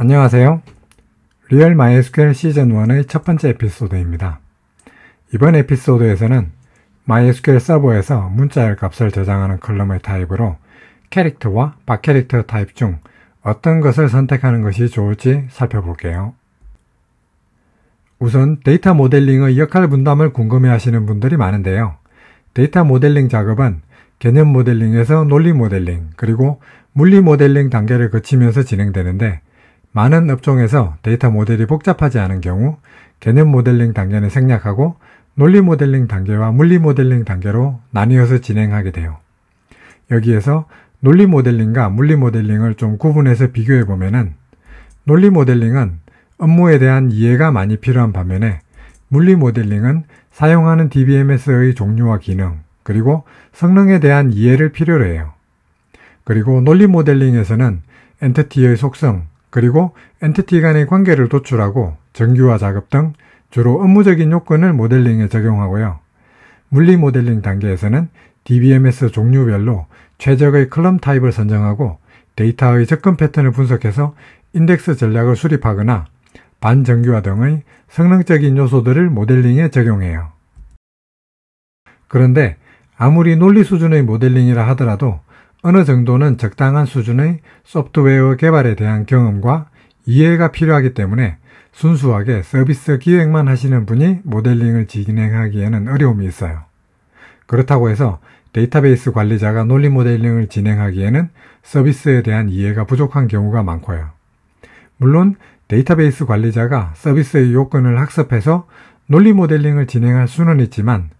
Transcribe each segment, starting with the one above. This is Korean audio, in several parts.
안녕하세요. 리얼 MySQL 시즌 1의 첫 번째 에피소드입니다. 이번 에피소드에서는 MySQL 서버에서 문자열 값을 저장하는 컬럼의 타입으로 캐릭터와 바캐릭터 타입 중 어떤 것을 선택하는 것이 좋을지 살펴볼게요. 우선 데이터 모델링의 역할 분담을 궁금해 하시는 분들이 많은데요. 데이터 모델링 작업은 개념 모델링에서 논리 모델링, 그리고 물리 모델링 단계를 거치면서 진행되는데 많은 업종에서 데이터 모델이 복잡하지 않은 경우 개념 모델링 단계는 생략하고 논리 모델링 단계와 물리 모델링 단계로 나뉘어서 진행하게 돼요. 여기에서 논리 모델링과 물리 모델링을 좀 구분해서 비교해 보면은 논리 모델링은 업무에 대한 이해가 많이 필요한 반면에 물리 모델링은 사용하는 DBMS의 종류와 기능, 그리고 성능에 대한 이해를 필요로 해요. 그리고 논리 모델링에서는 엔터티의 속성, 그리고 엔티티 간의 관계를 도출하고 정규화 작업 등 주로 업무적인 요건을 모델링에 적용하고요. 물리 모델링 단계에서는 DBMS 종류별로 최적의 클럼 타입을 선정하고 데이터의 접근 패턴을 분석해서 인덱스 전략을 수립하거나 반정규화 등의 성능적인 요소들을 모델링에 적용해요. 그런데 아무리 논리 수준의 모델링이라 하더라도 어느 정도는 적당한 수준의 소프트웨어 개발에 대한 경험과 이해가 필요하기 때문에 순수하게 서비스 기획만 하시는 분이 모델링을 진행하기에는 어려움이 있어요. 그렇다고 해서 데이터베이스 관리자가 논리 모델링을 진행하기에는 서비스에 대한 이해가 부족한 경우가 많고요. 물론 데이터베이스 관리자가 서비스의 요건을 학습해서 논리 모델링을 진행할 수는 있지만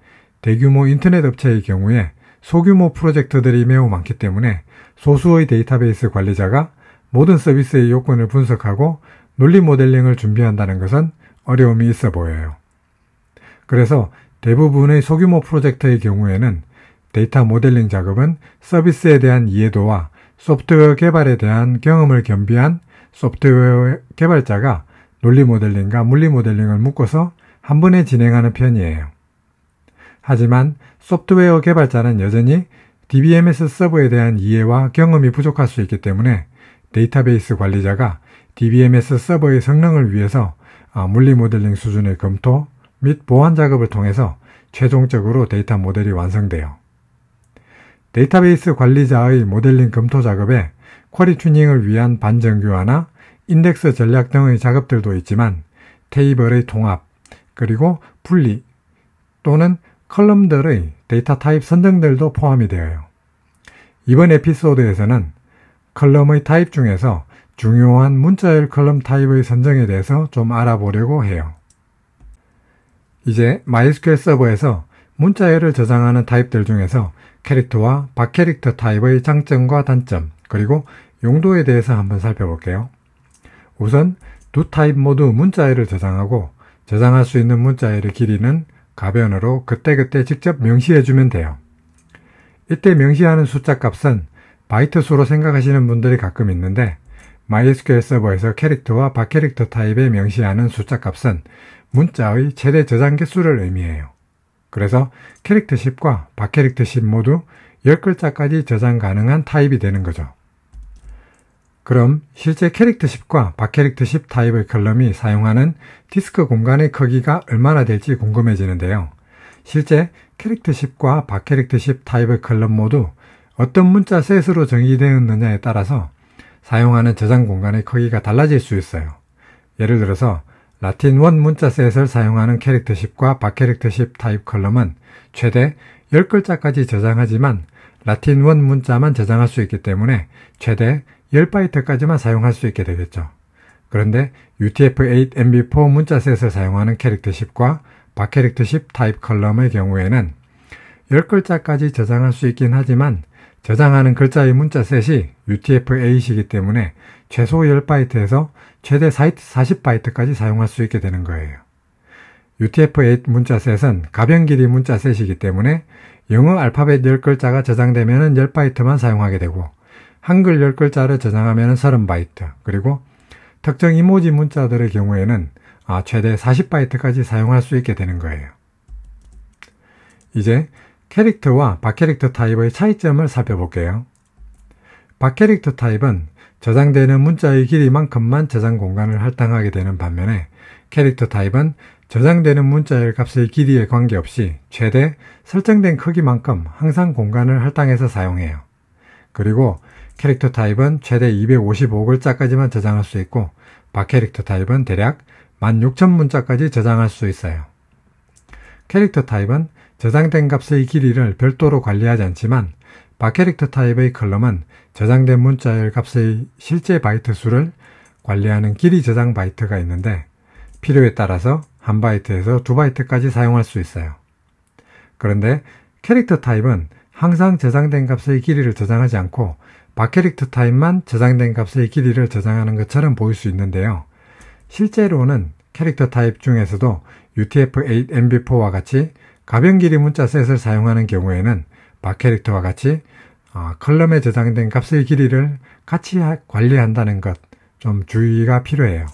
대규모 인터넷 업체의 경우에 소규모 프로젝트들이 매우 많기 때문에 소수의 데이터베이스 관리자가 모든 서비스의 요건을 분석하고 논리 모델링을 준비한다는 것은 어려움이 있어 보여요. 그래서 대부분의 소규모 프로젝트의 경우에는 데이터 모델링 작업은 서비스에 대한 이해도와 소프트웨어 개발에 대한 경험을 겸비한 소프트웨어 개발자가 논리 모델링과 물리 모델링을 묶어서 한 번에 진행하는 편이에요. 하지만 소프트웨어 개발자는 여전히 DBMS 서버에 대한 이해와 경험이 부족할 수 있기 때문에 데이터베이스 관리자가 DBMS 서버의 성능을 위해서 아, 물리 모델링 수준의 검토 및 보완 작업을 통해서 최종적으로 데이터 모델이 완성돼요. 데이터베이스 관리자의 모델링 검토 작업에 쿼리 튜닝을 위한 반정규화나 인덱스 전략 등의 작업들도 있지만 테이블의 통합, 그리고 분리 또는 컬럼들의 데이터 타입 선정들도 포함이 되어요. 이번 에피소드에서는 컬럼의 타입 중에서 중요한 문자열 컬럼 타입의 선정에 대해서 좀 알아보려고 해요. 이제 MySQL 서버에서 문자열을 저장하는 타입들 중에서 캐릭터와 박캐릭터 타입의 장점과 단점, 그리고 용도에 대해서 한번 살펴볼게요. 우선 두 타입 모두 문자열을 저장하고 저장할 수 있는 문자열의 길이는 가변으로 그때그때 직접 명시해주면 돼요. 이때 명시하는 숫자 값은 바이트 수로 생각하시는 분들이 가끔 있는데 MySQL 서버에서 캐릭터와 바캐릭터 타입에 명시하는 숫자 값은 문자의 최대 저장 개수를 의미해요. 그래서 캐릭터 10과 바캐릭터 10 모두 10글자까지 저장 가능한 타입이 되는 거죠. 그럼 실제 캐릭터 10과 바캐릭터 10 타입의 컬럼이 사용하는 디스크 공간의 크기가 얼마나 될지 궁금해지는데요. 실제 캐릭터 10과 바캐릭터 10 타입의 컬럼 모두 어떤 문자 셋으로 정의되었느냐에 따라서 사용하는 저장 공간의 크기가 달라질 수 있어요. 예를 들어서 라틴 원 문자 셋을 사용하는 캐릭터 10과 바캐릭터 10 타입 컬럼은 최대 10글자까지 저장하지만 라틴 원 문자만 저장할 수 있기 때문에 최대 10바이트까지만 사용할 수 있게 되겠죠. 그런데 UTF-8MB4 문자셋을 사용하는 캐릭터 10과 바캐릭터 10 타입 컬럼의 경우에는 10글자까지 저장할 수 있긴 하지만 저장하는 글자의 문자셋이 UTF-8이기 때문에 최소 10바이트에서 최대 40바이트까지 사용할 수 있게 되는 거예요. UTF-8 문자셋은 가변 길이 문자셋이기 때문에 영어 알파벳 10글자가 저장되면 10바이트만 사용하게 되고 한글 열글자를 저장하면 30바이트, 그리고 특정 이모지 문자들의 경우에는 아, 최대 40바이트까지 사용할 수 있게 되는 거예요. 이제 캐릭터와 바캐릭터 타입의 차이점을 살펴볼게요. 바캐릭터 타입은 저장되는 문자의 길이만큼만 저장 공간을 할당하게 되는 반면에 캐릭터 타입은 저장되는 문자의 값의 길이에 관계없이 최대 설정된 크기만큼 항상 공간을 할당해서 사용해요. 그리고 캐릭터 타입은 최대 255글자까지만 저장할 수 있고 바캐릭터 타입은 대략 16,000문자까지 저장할 수 있어요. 캐릭터 타입은 저장된 값의 길이를 별도로 관리하지 않지만 바캐릭터 타입의 컬럼은 저장된 문자의 값의 실제 바이트 수를 관리하는 길이 저장 바이트가 있는데 필요에 따라서 한바이트에서두바이트까지 사용할 수 있어요. 그런데 캐릭터 타입은 항상 저장된 값의 길이를 저장하지 않고 바캐릭터 타입만 저장된 값의 길이를 저장하는 것처럼 보일 수 있는데요. 실제로는 캐릭터 타입 중에서도 UTF-8MB4와 같이 가변 길이 문자 셋을 사용하는 경우에는 바캐릭터와 같이 어, 컬럼에 저장된 값의 길이를 같이 관리한다는 것 좀 주의가 필요해요.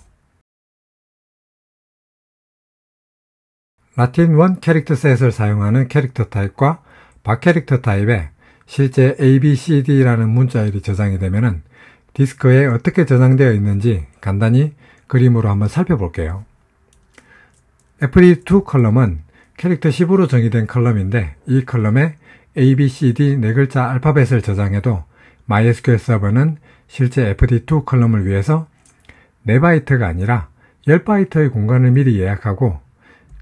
라틴 1 캐릭터 셋을 사용하는 캐릭터 타입과 바캐릭터 타입의 실제 ABCD라는 문자열이 저장이 되면은 디스크에 어떻게 저장되어 있는지 간단히 그림으로 한번 살펴볼게요. FD2 컬럼은 캐릭터 10으로 정의된 컬럼인데 이 컬럼에 A, B, C, D 네 글자 알파벳을 저장해도 MySQL 서버는 실제 FD2 컬럼을 위해서 4바이트가 아니라 10바이트의 공간을 미리 예약하고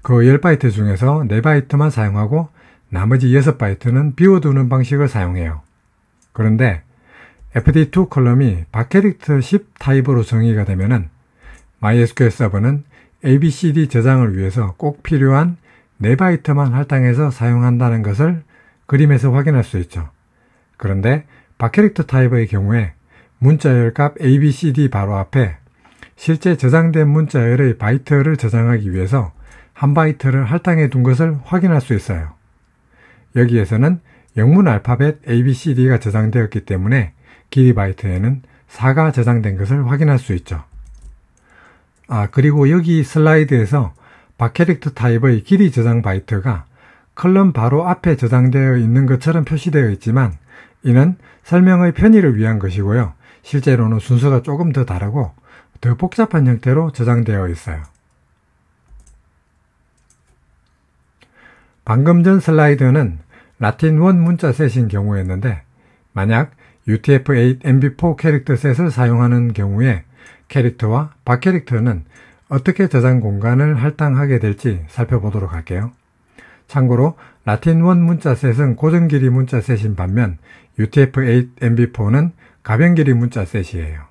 그 10바이트 중에서 4바이트만 사용하고 나머지 6바이트는 비워두는 방식을 사용해요. 그런데 fd2 컬럼이 바캐릭터10 타입으로 정의가 되면은 MySQL 서버는 abcd 저장을 위해서 꼭 필요한 4바이트만 할당해서 사용한다는 것을 그림에서 확인할 수 있죠. 그런데 바캐릭터 타입의 경우에 문자열 값 abcd 바로 앞에 실제 저장된 문자열의 바이트를 저장하기 위해서 한 바이트를 할당해 둔 것을 확인할 수 있어요. 여기에서는 영문 알파벳 ABCD가 저장되었기 때문에 기리바이트에는 4가 저장된 것을 확인할 수 있죠. 아 그리고 여기 슬라이드에서 바캐릭터 타입의 길이 저장 바이트가 컬럼 바로 앞에 저장되어 있는 것처럼 표시되어 있지만 이는 설명의 편의를 위한 것이고요. 실제로는 순서가 조금 더 다르고 더 복잡한 형태로 저장되어 있어요. 방금 전 슬라이드는 라틴 원 문자셋인 경우였는데 만약 UTF-8 MB4 캐릭터셋을 사용하는 경우에 캐릭터와 바캐릭터는 어떻게 저장 공간을 할당하게 될지 살펴보도록 할게요. 참고로 라틴 원 문자셋은 고정 길이 문자셋인 반면 UTF-8 MB4는 가변 길이 문자셋이에요.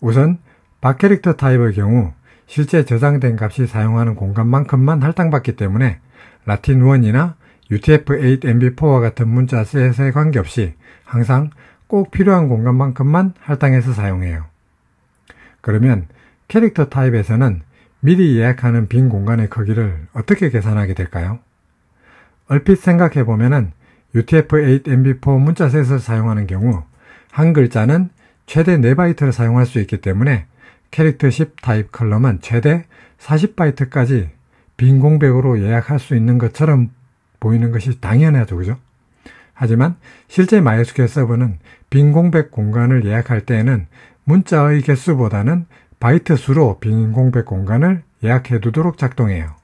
우선 바캐릭터 타입의 경우 실제 저장된 값이 사용하는 공간만큼만 할당받기 때문에 라틴 1이나 UTF-8MB4와 같은 문자 셋에 관계없이 항상 꼭 필요한 공간만큼만 할당해서 사용해요. 그러면 캐릭터 타입에서는 미리 예약하는 빈 공간의 크기를 어떻게 계산하게 될까요? 얼핏 생각해보면 UTF-8MB4 문자셋을 사용하는 경우 한 글자는 최대 4바이트를 사용할 수 있기 때문에 캐릭터 10 타입 컬럼은 최대 40바이트까지 빈 공백으로 예약할 수 있는 것처럼 보이는 것이 당연하죠. 그죠? 하지만 실제 마이스퀘어 서버는 빈 공백 공간을 예약할 때에는 문자의 개수보다는 바이트 수로 빈 공백 공간을 예약해 두도록 작동해요.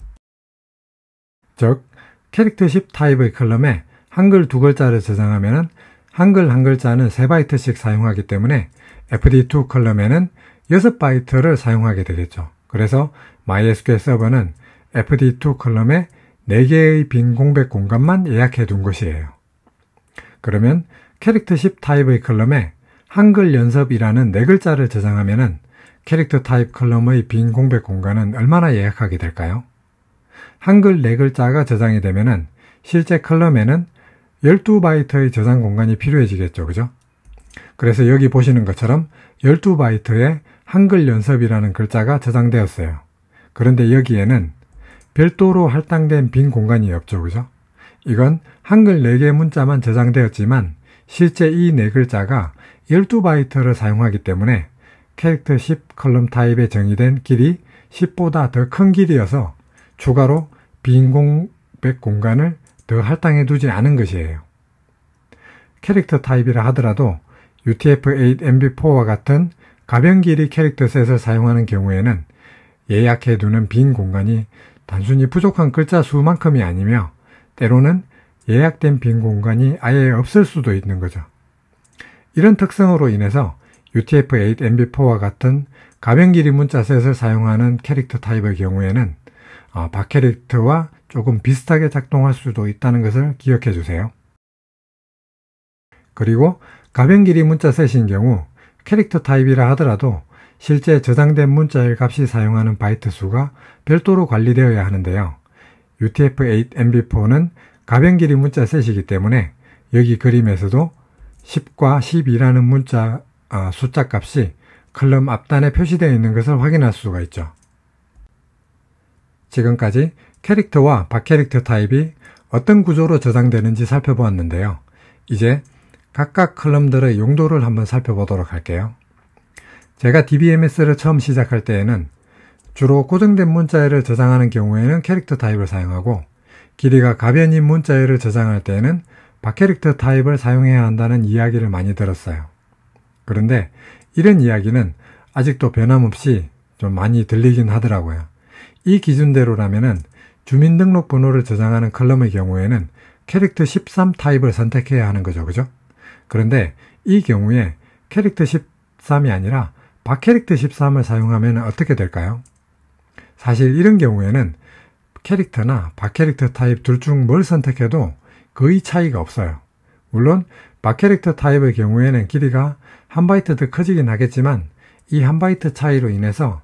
즉, 캐릭터 10 타입의 컬럼에 한글 두 글자를 저장하면 한글 한 글자는 3바이트씩 사용하기 때문에 FD2 컬럼에는 6바이트를 사용하게 되겠죠. 그래서 MySQL 서버는 fd2 컬럼에 4개의 빈 공백 공간만 예약해 둔 것이에요. 그러면 캐릭터 10 타입의 컬럼에 한글 연습이라는 네 글자를 저장하면 은 캐릭터 타입 컬럼의 빈 공백 공간은 얼마나 예약하게 될까요? 한글 네 글자가 저장이 되면 은 실제 컬럼에는 12바이트의 저장 공간이 필요해지겠죠. 그죠? 그래서 여기 보시는 것처럼 12바이트에 한글 연습이라는 글자가 저장되었어요. 그런데 여기에는 별도로 할당된 빈 공간이 없죠. 그죠? 이건 한글 4개 문자만 저장되었지만 실제 이 4글자가 12바이트를 사용하기 때문에 캐릭터 10 컬럼 타입에 정의된 길이 10보다 더 큰 길이어서 추가로 빈 공백 공간을 더 할당해 두지 않은 것이에요. 캐릭터 타입이라 하더라도 UTF-8 MB4와 같은 가변 길이 캐릭터셋을 사용하는 경우에는 예약해두는 빈 공간이 단순히 부족한 글자 수만큼이 아니며 때로는 예약된 빈 공간이 아예 없을 수도 있는 거죠. 이런 특성으로 인해서 UTF-8 MB4와 같은 가변 길이 문자셋을 사용하는 캐릭터 타입의 경우에는 박 어, 캐릭터와 조금 비슷하게 작동할 수도 있다는 것을 기억해 주세요. 그리고 가변 길이 문자셋인 경우 캐릭터 타입이라 하더라도 실제 저장된 문자의 값이 사용하는 바이트 수가 별도로 관리되어야 하는데요. UTF-8MB4는 가변 길이 문자 셋이기 때문에 여기 그림에서도 10과 12라는 문자 아, 숫자 값이 클럽 앞단에 표시되어 있는 것을 확인할 수가 있죠. 지금까지 캐릭터와 바캐릭터 타입이 어떤 구조로 저장되는지 살펴보았는데요. 이제 각각 컬럼들의 용도를 한번 살펴보도록 할게요. 제가 DBMS를 처음 시작할 때에는 주로 고정된 문자열을 저장하는 경우에는 캐릭터 타입을 사용하고 길이가 가변인 문자열을 저장할 때에는 바캐릭터 타입을 사용해야 한다는 이야기를 많이 들었어요. 그런데 이런 이야기는 아직도 변함없이 좀 많이 들리긴 하더라고요. 이기준대로라면 주민등록번호를 저장하는 컬럼의 경우에는 캐릭터 13 타입을 선택해야 하는 거죠. 그죠? 그런데 이 경우에 캐릭터 13이 아니라 바캐릭터 13을 사용하면 어떻게 될까요? 사실 이런 경우에는 캐릭터나 바캐릭터 타입 둘 중 뭘 선택해도 거의 차이가 없어요. 물론 바캐릭터 타입의 경우에는 길이가 한 바이트 더 커지긴 하겠지만 이 한 바이트 차이로 인해서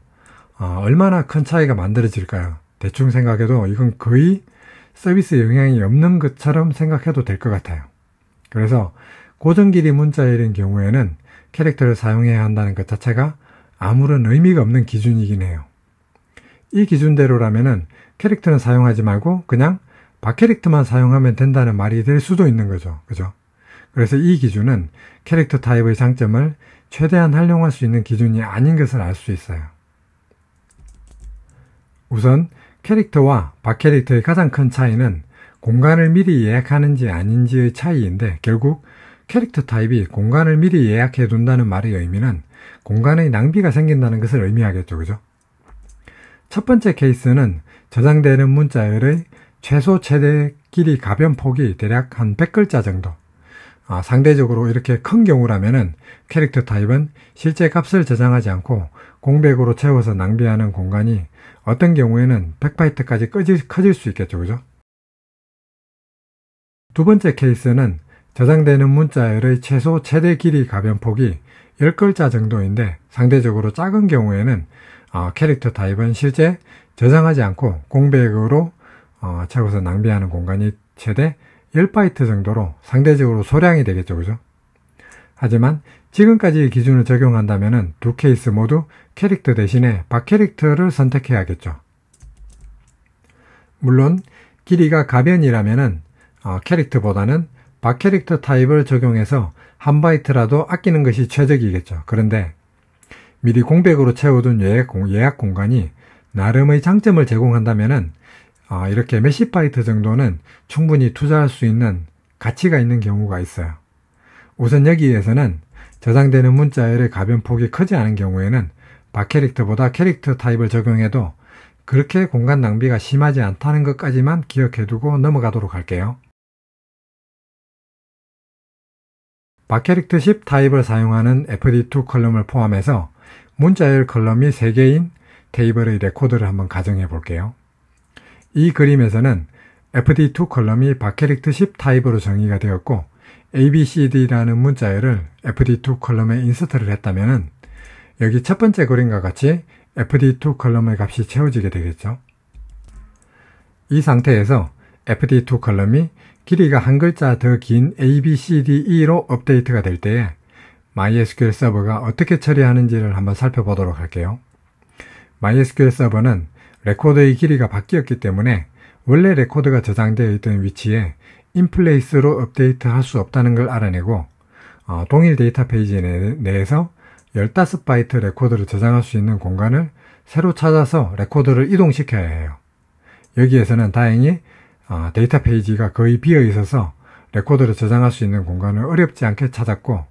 어, 얼마나 큰 차이가 만들어질까요? 대충 생각해도 이건 거의 서비스 영향이 없는 것처럼 생각해도 될 것 같아요. 그래서 고정 길이 문자일인 경우에는 캐릭터를 사용해야 한다는 것 자체가 아무런 의미가 없는 기준이긴 해요. 이기준대로라면 캐릭터는 사용하지 말고 그냥 바캐릭터만 사용하면 된다는 말이 될 수도 있는 거죠. 그죠? 그래서 이 기준은 캐릭터 타입의 장점을 최대한 활용할 수 있는 기준이 아닌 것을 알 수 있어요. 우선 캐릭터와 바캐릭터의 가장 큰 차이는 공간을 미리 예약하는지 아닌지의 차이인데 결국 캐릭터 타입이 공간을 미리 예약해 둔다는 말의 의미는 공간의 낭비가 생긴다는 것을 의미하겠죠. 그죠? 첫 번째 케이스는 저장되는 문자열의 최소 최대 길이 가변 폭이 대략 한 100글자 정도. 아, 상대적으로 이렇게 큰 경우라면은 캐릭터 타입은 실제 값을 저장하지 않고 공백으로 채워서 낭비하는 공간이 어떤 경우에는 100바이트까지 커질, 수 있겠죠. 그죠? 두 번째 케이스는 저장되는 문자열의 최소 최대 길이 가변폭이 10글자 정도인데 상대적으로 작은 경우에는 어, 캐릭터 타입은 실제 저장하지 않고 공백으로 어, 채워서 낭비하는 공간이 최대 1바이트 정도로 상대적으로 소량이 되겠죠. 그죠? 하지만 지금까지 기준을 적용한다면 두 케이스 모두 캐릭터 대신에 박 캐릭터를 선택해야겠죠. 물론 길이가 가변이라면 어, 캐릭터보다는 바캐릭터 타입을 적용해서 한 바이트라도 아끼는 것이 최적이겠죠. 그런데 미리 공백으로 채워둔 예약, 공간이 나름의 장점을 제공한다면은 아, 이렇게 몇십 바이트 정도는 충분히 투자할 수 있는 가치가 있는 경우가 있어요. 우선 여기에서는 저장되는 문자열의 가변폭이 크지 않은 경우에는 바캐릭터보다 캐릭터 타입을 적용해도 그렇게 공간 낭비가 심하지 않다는 것까지만 기억해두고 넘어가도록 할게요. 바캐릭터10 타입을 사용하는 FD2 컬럼을 포함해서 문자열 컬럼이 3개인 테이블의 레코드를 한번 가정해 볼게요. 이 그림에서는 FD2 컬럼이 바캐릭터10 타입으로 정의가 되었고 ABCD라는 문자열을 FD2 컬럼에 인서트를 했다면 여기 첫 번째 그림과 같이 FD2 컬럼의 값이 채워지게 되겠죠. 이 상태에서 FD2 컬럼이 길이가 한 글자 더 긴 A, B, C, D, E로 업데이트가 될 때에 MySQL 서버가 어떻게 처리하는지를 한번 살펴보도록 할게요. MySQL 서버는 레코드의 길이가 바뀌었기 때문에 원래 레코드가 저장되어 있던 위치에 인플레이스로 업데이트할 수 없다는 걸 알아내고 어, 동일 데이터 페이지 내에서 15바이트 레코드를 저장할 수 있는 공간을 새로 찾아서 레코드를 이동시켜야 해요. 여기에서는 다행히 어, 데이터 페이지가 거의 비어 있어서 레코드를 저장할 수 있는 공간을 어렵지 않게 찾았고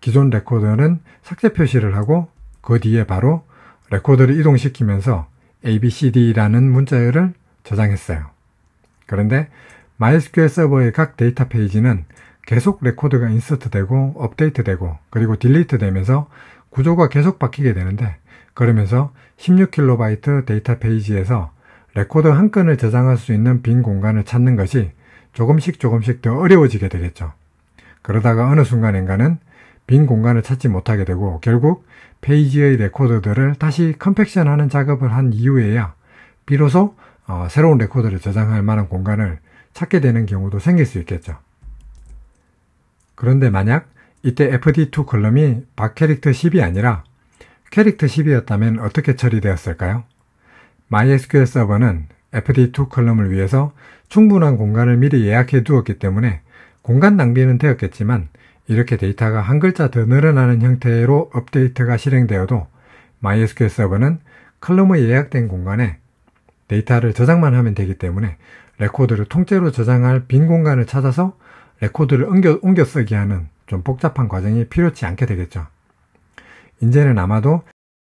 기존 레코드는 삭제 표시를 하고 그 뒤에 바로 레코드를 이동시키면서 abcd라는 문자열을 저장했어요. 그런데 MySQL 서버의 각 데이터 페이지는 계속 레코드가 인서트되고 업데이트되고 그리고 딜리트되면서 구조가 계속 바뀌게 되는데 그러면서 16KB 데이터 페이지에서 레코드 한건을 저장할 수 있는 빈 공간을 찾는 것이 조금씩 조금씩 더 어려워지게 되겠죠. 그러다가 어느 순간인가는 빈 공간을 찾지 못하게 되고 결국 페이지의 레코드들을 다시 컴팩션하는 작업을 한 이후에야 비로소 어, 새로운 레코드를 저장할 만한 공간을 찾게 되는 경우도 생길 수 있겠죠. 그런데 만약 이때 fd2 컬럼이 박 캐릭터 10이 아니라 캐릭터 10이었다면 어떻게 처리되었을까요? MySQL 서버는 FD2 컬럼을 위해서 충분한 공간을 미리 예약해 두었기 때문에 공간 낭비는 되었겠지만 이렇게 데이터가 한 글자 더 늘어나는 형태로 업데이트가 실행되어도 MySQL 서버는 컬럼의 예약된 공간에 데이터를 저장만 하면 되기 때문에 레코드를 통째로 저장할 빈 공간을 찾아서 레코드를 옮겨, 옮겨 쓰기 하는 좀 복잡한 과정이 필요치 않게 되겠죠. 이제는 아마도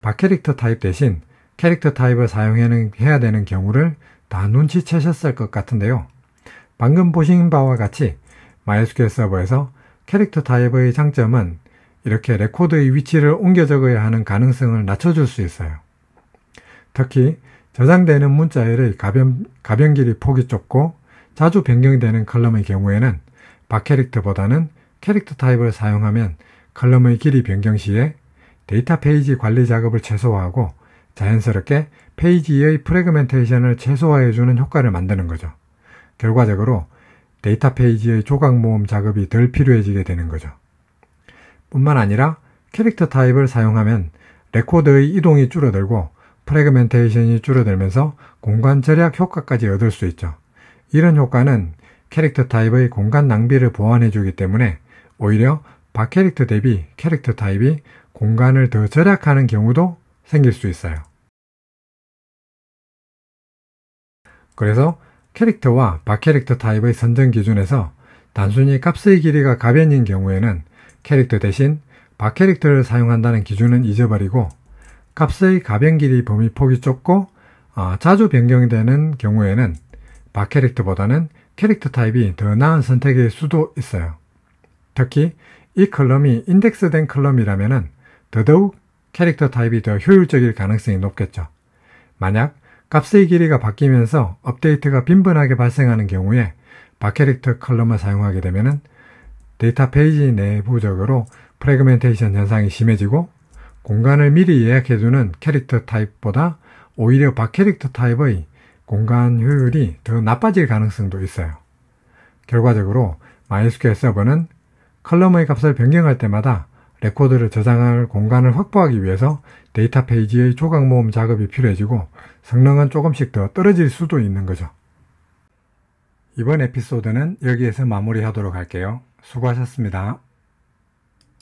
바캐릭터 타입 대신 캐릭터 타입을 사용해야 되는 경우를 다 눈치채셨을 것 같은데요. 방금 보신 바와 같이 MySQL 서버에서 캐릭터 타입의 장점은 이렇게 레코드의 위치를 옮겨 적어야 하는 가능성을 낮춰줄 수 있어요. 특히 저장되는 문자열의 가변, 가변 길이 폭이 좁고 자주 변경되는 컬럼의 경우에는 바 캐릭터보다는 캐릭터 타입을 사용하면 컬럼의 길이 변경 시에 데이터 페이지 관리 작업을 최소화하고 자연스럽게 페이지의 프레그멘테이션을 최소화해주는 효과를 만드는 거죠. 결과적으로 데이터 페이지의 조각 모음 작업이 덜 필요해지게 되는 거죠. 뿐만 아니라 캐릭터 타입을 사용하면 레코드의 이동이 줄어들고 프레그멘테이션이 줄어들면서 공간 절약 효과까지 얻을 수 있죠. 이런 효과는 캐릭터 타입의 공간 낭비를 보완해주기 때문에 오히려 바캐릭터 대비 캐릭터 타입이 공간을 더 절약하는 경우도 생길 수 있어요. 그래서 캐릭터와 바캐릭터 타입의 선정 기준에서 단순히 값의 길이가 가변인 경우에는 캐릭터 대신 바캐릭터를 사용한다는 기준은 잊어버리고 값의 가변 길이 범위 폭이 좁고 어, 자주 변경되는 경우에는 바캐릭터보다는 캐릭터 타입이 더 나은 선택일 수도 있어요. 특히 이 컬럼이 인덱스된 컬럼이라면 더더욱 캐릭터 타입이 더 효율적일 가능성이 높겠죠. 만약 값의 길이가 바뀌면서 업데이트가 빈번하게 발생하는 경우에 바캐릭터 컬럼을 사용하게 되면 데이터 페이지 내부적으로 프레그멘테이션 현상이 심해지고 공간을 미리 예약해두는 캐릭터 타입보다 오히려 바캐릭터 타입의 공간 효율이 더 나빠질 가능성도 있어요. 결과적으로 마이스케 l 서버는 컬럼의 값을 변경할 때마다 레코드를 저장할 공간을 확보하기 위해서 데이터 페이지의 조각 모음 작업이 필요해지고 성능은 조금씩 더 떨어질 수도 있는 거죠. 이번 에피소드는 여기에서 마무리하도록 할게요. 수고하셨습니다.